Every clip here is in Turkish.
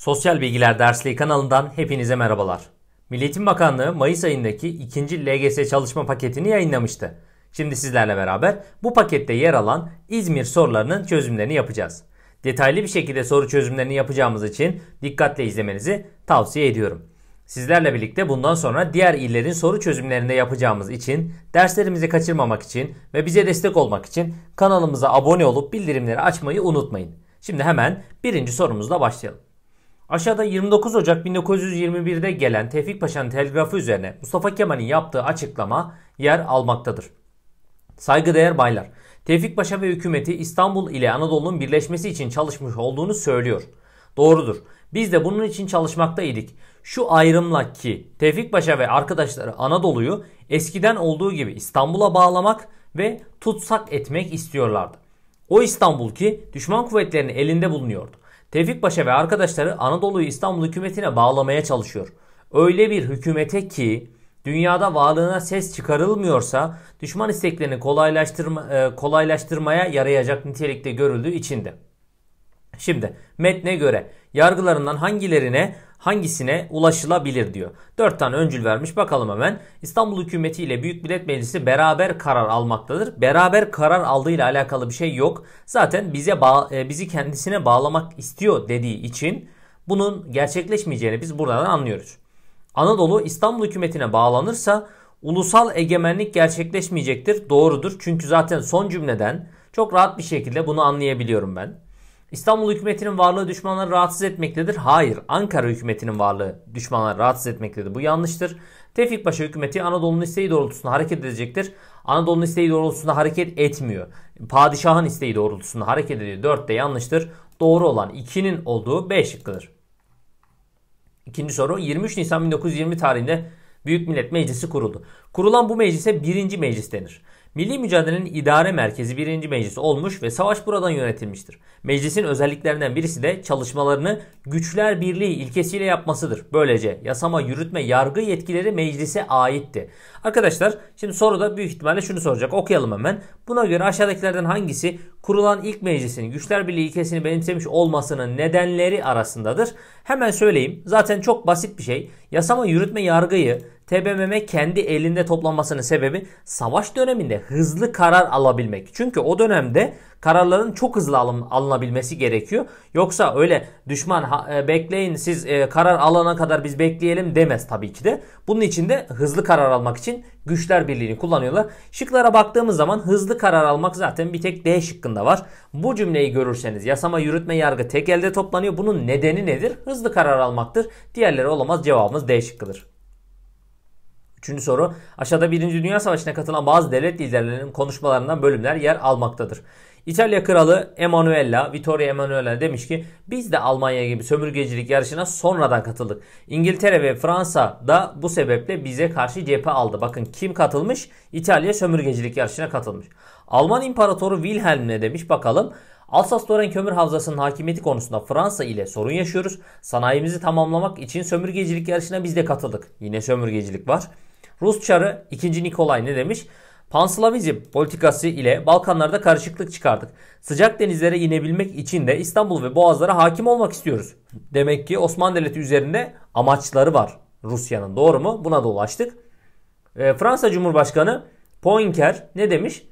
Sosyal Bilgiler Dersliği kanalından hepinize merhabalar. Milli Bakanlığı Mayıs ayındaki ikinci LGS çalışma paketini yayınlamıştı. Şimdi sizlerle beraber bu pakette yer alan İzmir sorularının çözümlerini yapacağız. Detaylı bir şekilde soru çözümlerini yapacağımız için dikkatle izlemenizi tavsiye ediyorum. Sizlerle birlikte bundan sonra diğer illerin soru çözümlerinde yapacağımız için, derslerimizi kaçırmamak için ve bize destek olmak için kanalımıza abone olup bildirimleri açmayı unutmayın. Şimdi hemen birinci sorumuzla başlayalım. Aşağıda 29 Ocak 1921'de gelen Tevfik Paşa'nın telgrafı üzerine Mustafa Kemal'in yaptığı açıklama yer almaktadır. Saygıdeğer baylar, Tevfik Paşa ve hükümeti İstanbul ile Anadolu'nun birleşmesi için çalışmış olduğunu söylüyor. Doğrudur. Biz de bunun için çalışmaktaydık. Şu ayrımla ki Tevfik Paşa ve arkadaşları Anadolu'yu eskiden olduğu gibi İstanbul'a bağlamak ve tutsak etmek istiyorlardı. O İstanbul ki düşman kuvvetlerinin elinde bulunuyordu. Tevfik Paşa ve arkadaşları Anadolu'yu İstanbul hükümetine bağlamaya çalışıyor. Öyle bir hükümete ki dünyada varlığına ses çıkarılmıyorsa düşman isteklerini kolaylaştırma, e, kolaylaştırmaya yarayacak nitelikte görüldüğü içinde. Şimdi metne göre yargılarından hangilerine hangisine ulaşılabilir diyor. 4 tane öncül vermiş bakalım hemen. İstanbul hükümeti ile Büyük Millet Meclisi beraber karar almaktadır. Beraber karar aldığı ile alakalı bir şey yok. Zaten bize e, bizi kendisine bağlamak istiyor dediği için bunun gerçekleşmeyeceğini biz buradan anlıyoruz. Anadolu İstanbul hükümetine bağlanırsa ulusal egemenlik gerçekleşmeyecektir. Doğrudur. Çünkü zaten son cümleden çok rahat bir şekilde bunu anlayabiliyorum ben. İstanbul hükümetinin varlığı düşmanları rahatsız etmektedir. Hayır, Ankara hükümetinin varlığı düşmanları rahatsız etmektedir. Bu yanlıştır. Tevfik Paşa hükümeti Anadolu'nun isteği doğrultusunda hareket edecektir. Anadolu'nun isteği doğrultusunda hareket etmiyor. Padişahın isteği doğrultusunda hareket ediyor. 4 de yanlıştır. Doğru olan 2'nin olduğu B şıkkıdır. İkinci soru 23 Nisan 1920 tarihinde Büyük Millet Meclisi kuruldu. Kurulan bu meclise birinci meclis denir. Milli mücadelenin idare merkezi 1. Meclis olmuş ve savaş buradan yönetilmiştir. Meclisin özelliklerinden birisi de çalışmalarını güçler birliği ilkesiyle yapmasıdır. Böylece yasama, yürütme, yargı yetkileri meclise aitti. Arkadaşlar şimdi soruda büyük ihtimalle şunu soracak. Okuyalım hemen. Buna göre aşağıdakilerden hangisi kurulan ilk meclisin güçler birliği ilkesini benimsemiş olmasının nedenleri arasındadır? Hemen söyleyeyim. Zaten çok basit bir şey. Yasama, yürütme, yargıyı TBMM kendi elinde toplanmasının sebebi savaş döneminde hızlı karar alabilmek. Çünkü o dönemde kararların çok hızlı alın, alınabilmesi gerekiyor. Yoksa öyle düşman ha, e, bekleyin siz e, karar alana kadar biz bekleyelim demez tabii ki de. Bunun için de hızlı karar almak için güçler birliğini kullanıyorlar. Şıklara baktığımız zaman hızlı karar almak zaten bir tek D şıkkında var. Bu cümleyi görürseniz yasama, yürütme, yargı tek elde toplanıyor. Bunun nedeni nedir? Hızlı karar almaktır. Diğerleri olamaz cevabımız D şıkkıdır. Üçüncü soru. Aşağıda Birinci Dünya Savaşı'na katılan bazı devlet liderlerinin konuşmalarından bölümler yer almaktadır. İtalya kralı Emanuela, Vittorio Emanuela demiş ki biz de Almanya gibi sömürgecilik yarışına sonradan katıldık. İngiltere ve Fransa da bu sebeple bize karşı cephe aldı. Bakın kim katılmış? İtalya sömürgecilik yarışına katılmış. Alman İmparatoru Wilhelm ne demiş bakalım. Alsace-Lorraine kömür havzasının hakimiyeti konusunda Fransa ile sorun yaşıyoruz. Sanayimizi tamamlamak için sömürgecilik yarışına biz de katıldık. Yine sömürgecilik var. Rus çarı 2. Nikolay ne demiş? Panslavici politikası ile Balkanlarda karışıklık çıkardık. Sıcak denizlere inebilmek için de İstanbul ve Boğazlara hakim olmak istiyoruz. Demek ki Osmanlı Devleti üzerinde amaçları var Rusya'nın doğru mu? Buna da ulaştık. E, Fransa Cumhurbaşkanı Poincar ne demiş?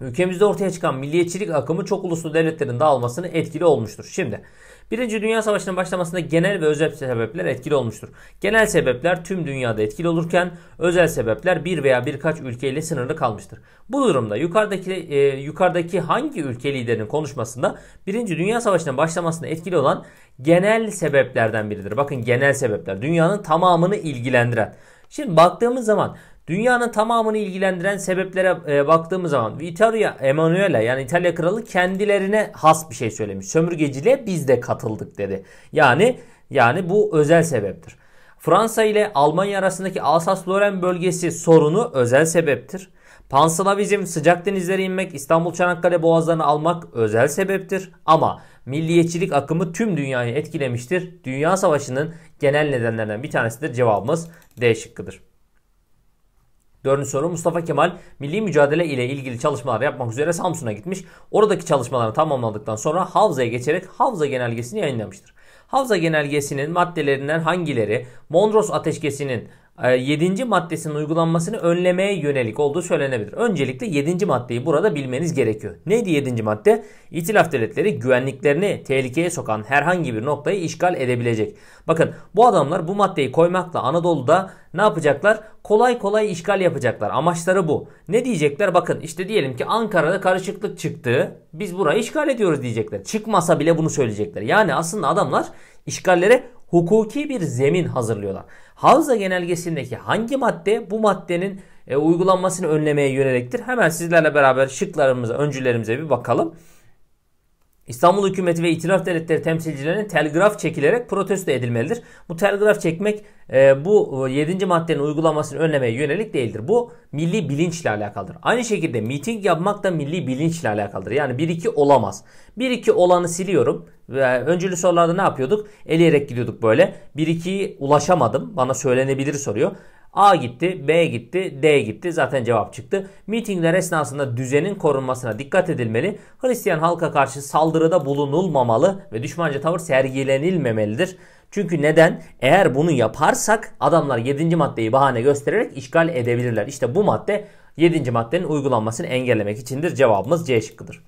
Ülkemizde ortaya çıkan milliyetçilik akımı çok uluslu devletlerin dağılmasını etkili olmuştur. Şimdi Birinci Dünya Savaşı'nın başlamasında genel ve özel sebepler etkili olmuştur. Genel sebepler tüm dünyada etkili olurken özel sebepler bir veya birkaç ülkeyle sınırlı kalmıştır. Bu durumda yukarıdaki e, yukarıdaki hangi ülke liderinin konuşmasında Birinci Dünya Savaşı'nın başlamasında etkili olan genel sebeplerden biridir. Bakın genel sebepler dünyanın tamamını ilgilendiren. Şimdi baktığımız zaman Dünyanın tamamını ilgilendiren sebeplere e, baktığımız zaman İtalya Emanuele yani İtalya kralı kendilerine has bir şey söylemiş. Sömürgeciliğe biz de katıldık dedi. Yani yani bu özel sebeptir. Fransa ile Almanya arasındaki alsas lorraine bölgesi sorunu özel sebeptir. Panslavizm, sıcak denizlere inmek, İstanbul Çanakkale boğazlarını almak özel sebeptir. Ama milliyetçilik akımı tüm dünyayı etkilemiştir. Dünya Savaşı'nın genel nedenlerinden bir tanesidir. Cevabımız D şıkkıdır. Dördüncü soru Mustafa Kemal milli mücadele ile ilgili çalışmalar yapmak üzere Samsun'a gitmiş. Oradaki çalışmalarını tamamladıktan sonra Havza'ya geçerek Havza genelgesini yayınlamıştır. Havza genelgesinin maddelerinden hangileri Mondros ateşkesinin 7. Ee, maddesinin uygulanmasını önlemeye yönelik olduğu söylenebilir. Öncelikle 7. maddeyi burada bilmeniz gerekiyor. Neydi 7. madde? İtilaf devletleri güvenliklerini tehlikeye sokan herhangi bir noktayı işgal edebilecek. Bakın bu adamlar bu maddeyi koymakla Anadolu'da ne yapacaklar? Kolay kolay işgal yapacaklar. Amaçları bu. Ne diyecekler? Bakın işte diyelim ki Ankara'da karışıklık çıktı. Biz burayı işgal ediyoruz diyecekler. Çıkmasa bile bunu söyleyecekler. Yani aslında adamlar işgallere hukuki bir zemin hazırlıyorlar. Havza genelgesindeki hangi madde bu maddenin e, uygulanmasını önlemeye yöneliktir? Hemen sizlerle beraber şıklarımıza, öncülerimize bir bakalım. İstanbul hükümeti ve itilaf devletleri temsilcilerinin telgraf çekilerek protesto edilmelidir. Bu telgraf çekmek e, bu 7. E, maddenin uygulamasını önlemeye yönelik değildir. Bu milli bilinçle alakalıdır. Aynı şekilde miting yapmak da milli bilinçle alakalıdır. Yani 1-2 olamaz. 1-2 olanı siliyorum. Ve öncülü sorularda ne yapıyorduk? Eleyerek gidiyorduk böyle. 1-2'yi ulaşamadım. Bana söylenebilir soruyor. A gitti, B gitti, D gitti. Zaten cevap çıktı. Mitingler esnasında düzenin korunmasına dikkat edilmeli. Hristiyan halka karşı saldırıda bulunulmamalı ve düşmanca tavır sergilenilmemelidir. Çünkü neden? Eğer bunu yaparsak adamlar 7. maddeyi bahane göstererek işgal edebilirler. İşte bu madde 7. maddenin uygulanmasını engellemek içindir. Cevabımız C şıkkıdır.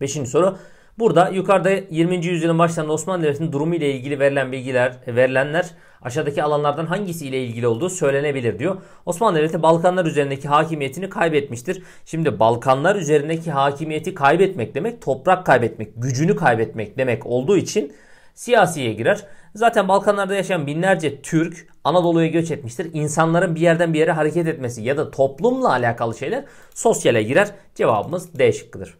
5. soru Burada yukarıda 20. yüzyılın başlarında Osmanlı Devleti'nin durumu ile ilgili verilen bilgiler, verilenler aşağıdaki alanlardan hangisi ile ilgili olduğu söylenebilir diyor. Osmanlı Devleti Balkanlar üzerindeki hakimiyetini kaybetmiştir. Şimdi Balkanlar üzerindeki hakimiyeti kaybetmek demek toprak kaybetmek, gücünü kaybetmek demek olduğu için siyasiye girer. Zaten Balkanlarda yaşayan binlerce Türk Anadolu'ya göç etmiştir. İnsanların bir yerden bir yere hareket etmesi ya da toplumla alakalı şeyler sosyale girer. Cevabımız D şıkkıdır.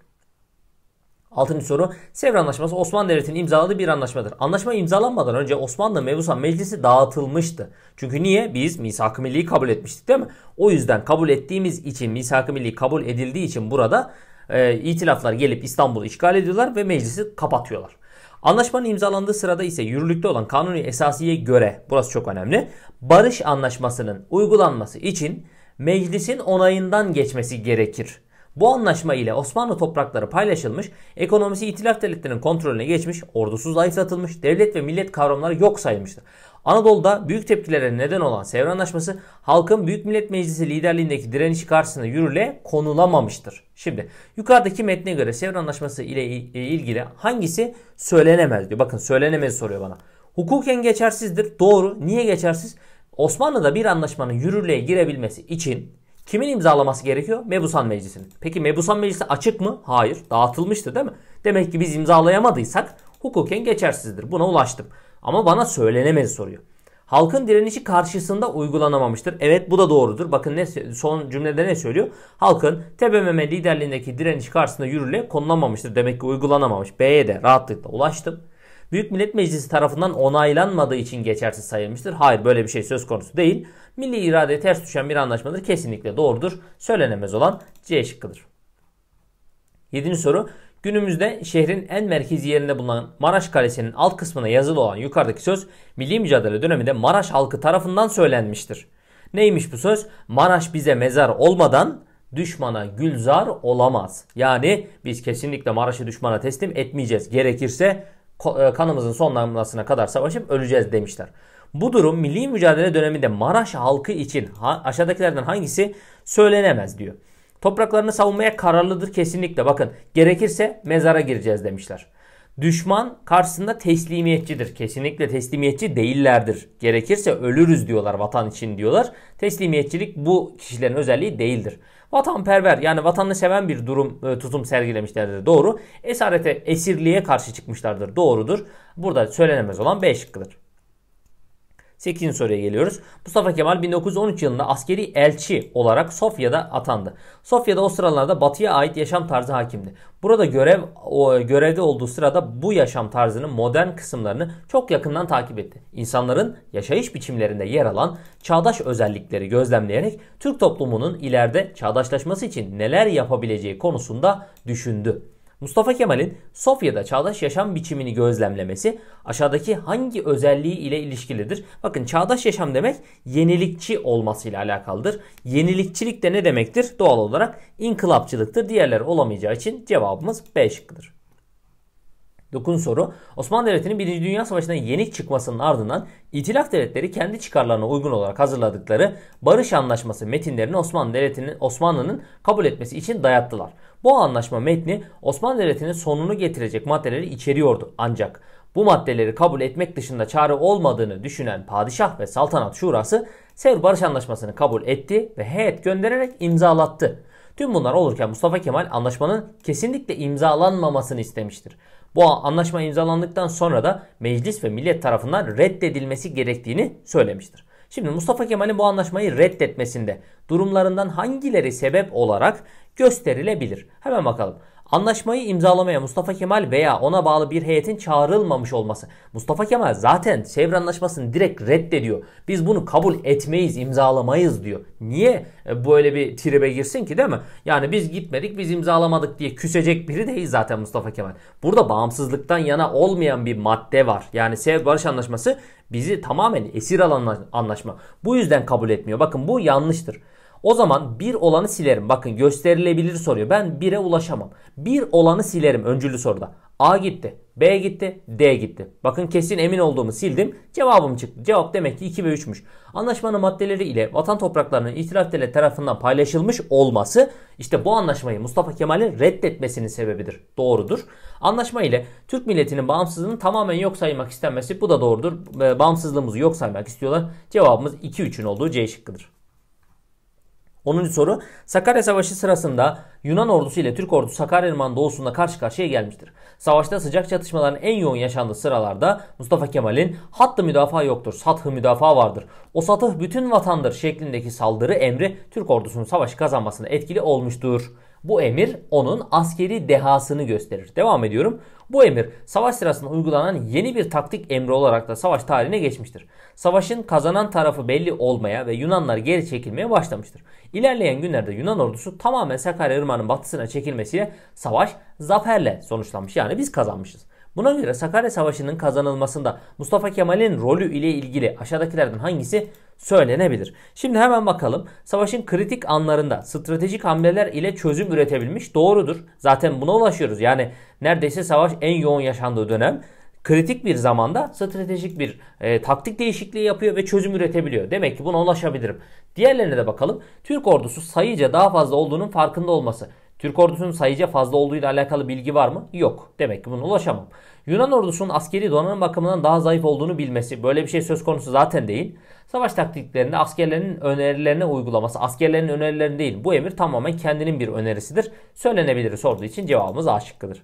Altıncı soru. Sevr Anlaşması Osmanlı Devleti'nin imzaladığı bir anlaşmadır. Anlaşma imzalanmadan önce Osmanlı Mebusan Meclisi dağıtılmıştı. Çünkü niye? Biz misak-ı milliyi kabul etmiştik değil mi? O yüzden kabul ettiğimiz için misak-ı milliyi kabul edildiği için burada e, itilaflar gelip İstanbul'u işgal ediyorlar ve meclisi kapatıyorlar. Anlaşmanın imzalandığı sırada ise yürürlükte olan kanuni esasiye göre burası çok önemli. Barış anlaşmasının uygulanması için meclisin onayından geçmesi gerekir. Bu anlaşma ile Osmanlı toprakları paylaşılmış, ekonomisi itilaf devletlerinin kontrolüne geçmiş, ordusu zayıflatılmış, devlet ve millet kavramları yok sayılmıştır. Anadolu'da büyük tepkilere neden olan Sevr Anlaşması halkın Büyük Millet Meclisi liderliğindeki direnişi karşısında yürürlüğe konulamamıştır. Şimdi yukarıdaki metne göre Sevr Anlaşması ile e, ilgili hangisi söylenemez diyor. Bakın söylenemez soruyor bana. Hukuken geçersizdir. Doğru. Niye geçersiz? Osmanlı'da bir anlaşmanın yürürlüğe girebilmesi için Kimin imzalaması gerekiyor? Mebusan Meclisi'nin. Peki Mebusan Meclisi açık mı? Hayır. Dağıtılmıştı değil mi? Demek ki biz imzalayamadıysak hukuken geçersizdir. Buna ulaştım. Ama bana söylenemez soruyor. Halkın direnişi karşısında uygulanamamıştır. Evet bu da doğrudur. Bakın ne son cümlede ne söylüyor? Halkın TBMM liderliğindeki direniş karşısında yürürlüğe konulamamıştır. Demek ki uygulanamamış. B'ye de rahatlıkla ulaştım. Büyük Millet Meclisi tarafından onaylanmadığı için geçersiz sayılmıştır. Hayır böyle bir şey söz konusu değil milli iradeye ters düşen bir anlaşmadır. Kesinlikle doğrudur. Söylenemez olan C şıkkıdır. 7. soru. Günümüzde şehrin en merkezi yerinde bulunan Maraş Kalesi'nin alt kısmına yazılı olan yukarıdaki söz milli mücadele döneminde Maraş halkı tarafından söylenmiştir. Neymiş bu söz? Maraş bize mezar olmadan düşmana gülzar olamaz. Yani biz kesinlikle Maraş'ı düşmana teslim etmeyeceğiz. Gerekirse e, kanımızın son damlasına kadar savaşıp öleceğiz demişler. Bu durum milli mücadele döneminde Maraş halkı için ha, aşağıdakilerden hangisi söylenemez diyor. Topraklarını savunmaya kararlıdır kesinlikle. Bakın gerekirse mezara gireceğiz demişler. Düşman karşısında teslimiyetçidir. Kesinlikle teslimiyetçi değillerdir. Gerekirse ölürüz diyorlar vatan için diyorlar. Teslimiyetçilik bu kişilerin özelliği değildir. Vatanperver yani vatanını seven bir durum e, tutum sergilemişlerdir. Doğru. Esarete, esirliğe karşı çıkmışlardır. Doğrudur. Burada söylenemez olan B şıkkıdır. 8. soruya geliyoruz. Mustafa Kemal 1913 yılında askeri elçi olarak Sofya'da atandı. Sofya'da o sıralarda batıya ait yaşam tarzı hakimdi. Burada görev o, görevde olduğu sırada bu yaşam tarzının modern kısımlarını çok yakından takip etti. İnsanların yaşayış biçimlerinde yer alan çağdaş özellikleri gözlemleyerek Türk toplumunun ileride çağdaşlaşması için neler yapabileceği konusunda düşündü. Mustafa Kemal'in Sofya'da çağdaş yaşam biçimini gözlemlemesi aşağıdaki hangi özelliği ile ilişkilidir? Bakın çağdaş yaşam demek yenilikçi olmasıyla alakalıdır. Yenilikçilik de ne demektir? Doğal olarak inkılapçılıktır. Diğerleri olamayacağı için cevabımız B şıkkıdır. Dokun soru. Osmanlı Devleti'nin 1. Dünya Savaşı'na yenik çıkmasının ardından İtilaf Devletleri kendi çıkarlarına uygun olarak hazırladıkları Barış Anlaşması metinlerini Osmanlı Devleti'nin Osmanlı'nın kabul etmesi için dayattılar. Bu anlaşma metni Osmanlı Devleti'nin sonunu getirecek maddeleri içeriyordu. Ancak bu maddeleri kabul etmek dışında çare olmadığını düşünen padişah ve saltanat şurası Sevr Barış Anlaşması'nı kabul etti ve heyet göndererek imzalattı. Tüm bunlar olurken Mustafa Kemal anlaşmanın kesinlikle imzalanmamasını istemiştir. Bu anlaşma imzalandıktan sonra da meclis ve millet tarafından reddedilmesi gerektiğini söylemiştir. Şimdi Mustafa Kemal'in bu anlaşmayı reddetmesinde durumlarından hangileri sebep olarak gösterilebilir? Hemen bakalım. Anlaşmayı imzalamaya Mustafa Kemal veya ona bağlı bir heyetin çağrılmamış olması. Mustafa Kemal zaten Sevr Anlaşması'nı direkt reddediyor. Biz bunu kabul etmeyiz, imzalamayız diyor. Niye e, böyle bir tribe girsin ki değil mi? Yani biz gitmedik, biz imzalamadık diye küsecek biri değil zaten Mustafa Kemal. Burada bağımsızlıktan yana olmayan bir madde var. Yani Sevr Barış Anlaşması bizi tamamen esir alan anlaşma. Bu yüzden kabul etmiyor. Bakın bu yanlıştır. O zaman bir olanı silerim. Bakın gösterilebilir soruyor. Ben 1'e ulaşamam. Bir olanı silerim öncülü soruda. A gitti. B gitti. D gitti. Bakın kesin emin olduğumu sildim. Cevabım çıktı. Cevap demek ki 2 ve 3'müş. Anlaşmanın maddeleri ile vatan topraklarının itiraf devlet tarafından paylaşılmış olması işte bu anlaşmayı Mustafa Kemal'in reddetmesinin sebebidir. Doğrudur. Anlaşma ile Türk milletinin bağımsızlığını tamamen yok saymak istenmesi bu da doğrudur. Ee, bağımsızlığımızı yok saymak istiyorlar. Cevabımız 2-3'ün olduğu C şıkkıdır. 10. soru Sakarya Savaşı sırasında Yunan ordusu ile Türk ordusu Sakarya Sakarya'nın doğusunda karşı karşıya gelmiştir. Savaşta sıcak çatışmaların en yoğun yaşandığı sıralarda Mustafa Kemal'in hattı müdafaa yoktur, sathı müdafaa vardır. O satıh bütün vatandır şeklindeki saldırı emri Türk ordusunun savaşı kazanmasında etkili olmuştur. Bu emir onun askeri dehasını gösterir. Devam ediyorum. Bu emir savaş sırasında uygulanan yeni bir taktik emri olarak da savaş tarihine geçmiştir. Savaşın kazanan tarafı belli olmaya ve Yunanlar geri çekilmeye başlamıştır. İlerleyen günlerde Yunan ordusu tamamen Sakarya Irmağı'nın batısına çekilmesiyle savaş zaferle sonuçlanmış. Yani biz kazanmışız. Buna göre Sakarya Savaşı'nın kazanılmasında Mustafa Kemal'in rolü ile ilgili aşağıdakilerden hangisi söylenebilir? Şimdi hemen bakalım. Savaşın kritik anlarında stratejik hamleler ile çözüm üretebilmiş doğrudur. Zaten buna ulaşıyoruz. Yani neredeyse savaş en yoğun yaşandığı dönem kritik bir zamanda stratejik bir e, taktik değişikliği yapıyor ve çözüm üretebiliyor. Demek ki buna ulaşabilirim. Diğerlerine de bakalım. Türk ordusu sayıca daha fazla olduğunun farkında olması. Türk ordusunun sayıca fazla olduğuyla alakalı bilgi var mı? Yok. Demek ki buna ulaşamam. Yunan ordusunun askeri donanım bakımından daha zayıf olduğunu bilmesi. Böyle bir şey söz konusu zaten değil. Savaş taktiklerinde askerlerinin önerilerine uygulaması. Askerlerinin önerilerini değil. Bu emir tamamen kendinin bir önerisidir. Söylenebilir sorduğu için cevabımız A şıkkıdır.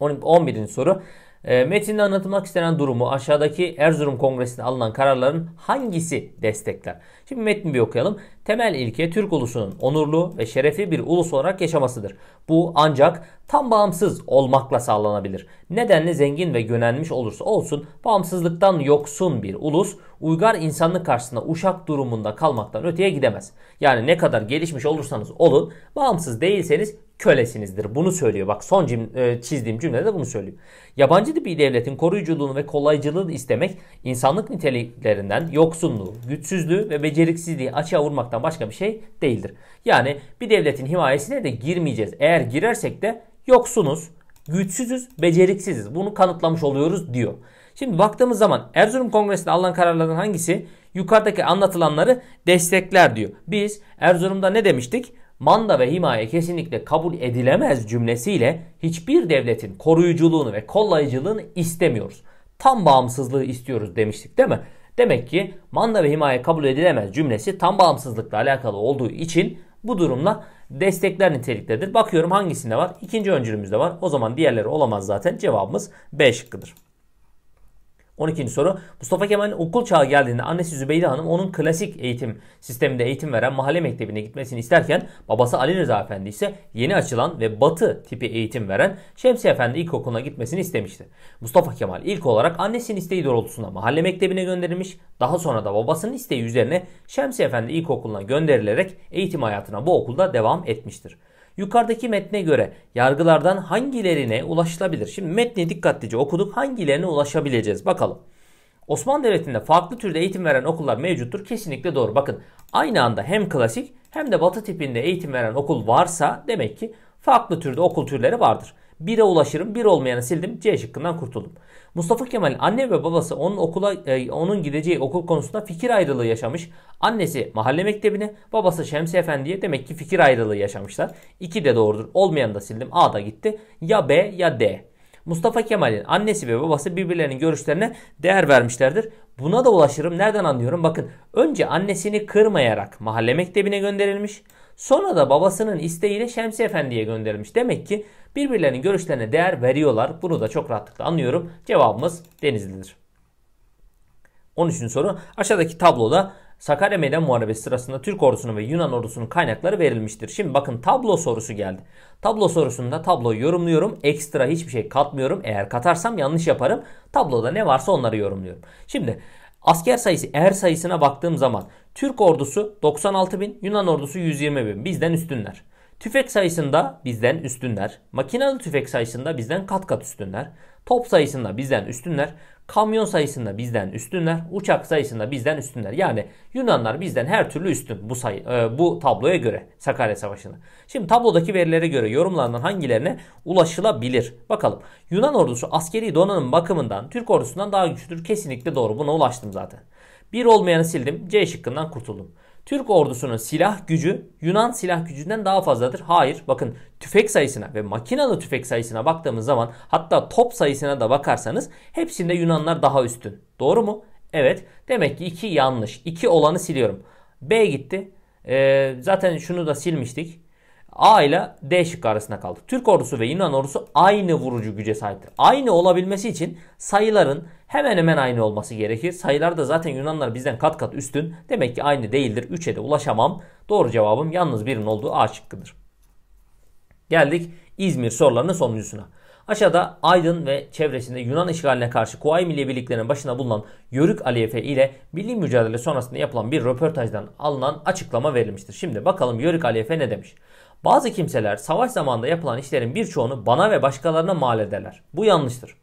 11. soru. Ee, metinde anlatılmak istenen durumu aşağıdaki Erzurum Kongresi'nde alınan kararların hangisi destekler? Şimdi metni bir okuyalım. Temel ilke Türk ulusunun onurlu ve şerefi bir ulus olarak yaşamasıdır. Bu ancak tam bağımsız olmakla sağlanabilir. Nedenli zengin ve gönenmiş olursa olsun bağımsızlıktan yoksun bir ulus uygar insanlık karşısında uşak durumunda kalmaktan öteye gidemez. Yani ne kadar gelişmiş olursanız olun bağımsız değilseniz kölesinizdir. Bunu söylüyor. Bak son cim, e, çizdiğim cümlede bunu söylüyor. Yabancı bir devletin koruyuculuğunu ve kolaycılığını istemek insanlık niteliklerinden yoksunluğu, güçsüzlüğü ve beceriksizliği açığa vurmaktan başka bir şey değildir. Yani bir devletin himayesine de girmeyeceğiz. Eğer girersek de yoksunuz, güçsüzüz, beceriksiziz. Bunu kanıtlamış oluyoruz diyor. Şimdi baktığımız zaman Erzurum Kongresi'nde alınan kararların hangisi yukarıdaki anlatılanları destekler diyor. Biz Erzurum'da ne demiştik? manda ve himaye kesinlikle kabul edilemez cümlesiyle hiçbir devletin koruyuculuğunu ve kollayıcılığını istemiyoruz. Tam bağımsızlığı istiyoruz demiştik değil mi? Demek ki manda ve himaye kabul edilemez cümlesi tam bağımsızlıkla alakalı olduğu için bu durumla destekler niteliktedir. Bakıyorum hangisinde var? İkinci öncülümüzde var. O zaman diğerleri olamaz zaten. Cevabımız B şıkkıdır. 12. soru. Mustafa Kemal'in okul çağı geldiğinde annesi Zübeyde Hanım onun klasik eğitim sisteminde eğitim veren mahalle mektebine gitmesini isterken babası Ali Rıza Efendi ise yeni açılan ve batı tipi eğitim veren Şemsi Efendi ilkokuluna gitmesini istemişti. Mustafa Kemal ilk olarak annesinin isteği doğrultusunda mahalle mektebine gönderilmiş. Daha sonra da babasının isteği üzerine Şemsi Efendi ilkokuluna gönderilerek eğitim hayatına bu okulda devam etmiştir. Yukarıdaki metne göre yargılardan hangilerine ulaşılabilir? Şimdi metni dikkatlice okuduk. Hangilerine ulaşabileceğiz? Bakalım. Osmanlı Devleti'nde farklı türde eğitim veren okullar mevcuttur. Kesinlikle doğru. Bakın aynı anda hem klasik hem de batı tipinde eğitim veren okul varsa demek ki farklı türde okul türleri vardır. 1'e ulaşırım. 1 olmayanı sildim. C şıkkından kurtuldum. Mustafa Kemal'in anne ve babası onun okula e, onun gideceği okul konusunda fikir ayrılığı yaşamış. Annesi mahalle mektebine, babası Şemsi Efendi'ye demek ki fikir ayrılığı yaşamışlar. 2 de doğrudur. Olmayanı da sildim. A da gitti. Ya B ya D. Mustafa Kemal'in annesi ve babası birbirlerinin görüşlerine değer vermişlerdir. Buna da ulaşırım. Nereden anlıyorum? Bakın önce annesini kırmayarak mahalle mektebine gönderilmiş. Sonra da babasının isteğiyle Şemsi Efendi'ye göndermiş. Demek ki birbirlerinin görüşlerine değer veriyorlar. Bunu da çok rahatlıkla anlıyorum. Cevabımız Denizli'dir. 13. soru. Aşağıdaki tabloda Sakarya Meydan Muharebesi sırasında Türk ordusunun ve Yunan ordusunun kaynakları verilmiştir. Şimdi bakın tablo sorusu geldi. Tablo sorusunda tabloyu yorumluyorum. Ekstra hiçbir şey katmıyorum. Eğer katarsam yanlış yaparım. Tabloda ne varsa onları yorumluyorum. Şimdi Asker sayısı er sayısına baktığım zaman Türk ordusu 96 bin, Yunan ordusu 120 bin. Bizden üstünler. Tüfek sayısında bizden üstünler. Makinalı tüfek sayısında bizden kat kat üstünler. Top sayısında bizden üstünler, kamyon sayısında bizden üstünler, uçak sayısında bizden üstünler. Yani Yunanlar bizden her türlü üstün bu sayı e, bu tabloya göre Sakarya Savaşı'nda. Şimdi tablodaki verilere göre yorumlanan hangilerine ulaşılabilir? Bakalım. Yunan ordusu askeri donanım bakımından Türk ordusundan daha güçlüdür. Kesinlikle doğru. Buna ulaştım zaten. Bir olmayanı sildim. C şıkkından kurtuldum. Türk ordusunun silah gücü Yunan silah gücünden daha fazladır. Hayır bakın tüfek sayısına ve makinalı tüfek sayısına baktığımız zaman hatta top sayısına da bakarsanız hepsinde Yunanlar daha üstün. Doğru mu? Evet. Demek ki 2 yanlış. 2 olanı siliyorum. B gitti. Ee, zaten şunu da silmiştik. A ile D şıkkı arasında kaldı. Türk ordusu ve Yunan ordusu aynı vurucu güce sahiptir. Aynı olabilmesi için sayıların hemen hemen aynı olması gerekir. Sayılar da zaten Yunanlar bizden kat kat üstün. Demek ki aynı değildir. 3'e de ulaşamam. Doğru cevabım yalnız birinin olduğu A şıkkıdır. Geldik İzmir sorularının sonuncusuna. Aşağıda Aydın ve çevresinde Yunan işgaline karşı Kuvayi Milliye Birliklerinin başına bulunan Yörük Aliyefe ile milli mücadele sonrasında yapılan bir röportajdan alınan açıklama verilmiştir. Şimdi bakalım Yörük Aliyefe ne demiş? Bazı kimseler savaş zamanında yapılan işlerin birçoğunu bana ve başkalarına mal ederler. Bu yanlıştır.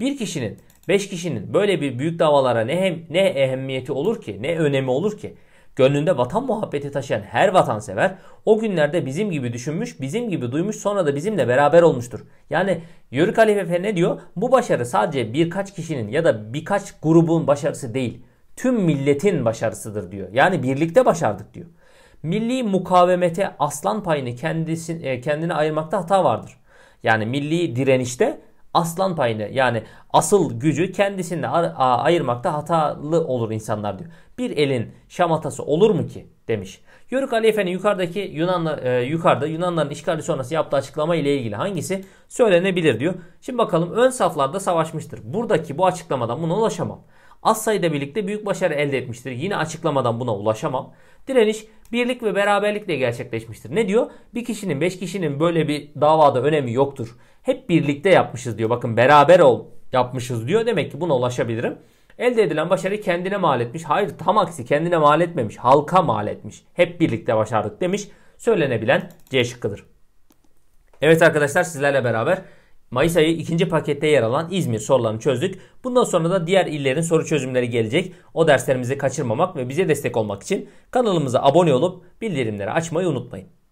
Bir kişinin, beş kişinin böyle bir büyük davalara ne, hem, ne ehemmiyeti olur ki, ne önemi olur ki? Gönlünde vatan muhabbeti taşıyan her vatansever o günlerde bizim gibi düşünmüş, bizim gibi duymuş sonra da bizimle beraber olmuştur. Yani Yörük Ali Efe ne diyor? Bu başarı sadece birkaç kişinin ya da birkaç grubun başarısı değil. Tüm milletin başarısıdır diyor. Yani birlikte başardık diyor milli mukavemete aslan payını kendisi, e, kendine ayırmakta hata vardır. Yani milli direnişte aslan payını yani asıl gücü kendisinde ayırmakta hatalı olur insanlar diyor. Bir elin şamatası olur mu ki demiş. Yörük Ali Efendi yukarıdaki Yunanlı e, yukarıda Yunanların işgali sonrası yaptığı açıklama ile ilgili hangisi söylenebilir diyor. Şimdi bakalım ön saflarda savaşmıştır. Buradaki bu açıklamadan buna ulaşamam az sayıda birlikte büyük başarı elde etmiştir. Yine açıklamadan buna ulaşamam. Direniş birlik ve beraberlikle gerçekleşmiştir. Ne diyor? Bir kişinin beş kişinin böyle bir davada önemi yoktur. Hep birlikte yapmışız diyor. Bakın beraber ol yapmışız diyor. Demek ki buna ulaşabilirim. Elde edilen başarı kendine mal etmiş. Hayır tam aksi kendine mal etmemiş. Halka mal etmiş. Hep birlikte başardık demiş. Söylenebilen C şıkkıdır. Evet arkadaşlar sizlerle beraber Mayıs ayı ikinci pakette yer alan İzmir sorularını çözdük. Bundan sonra da diğer illerin soru çözümleri gelecek. O derslerimizi kaçırmamak ve bize destek olmak için kanalımıza abone olup bildirimleri açmayı unutmayın.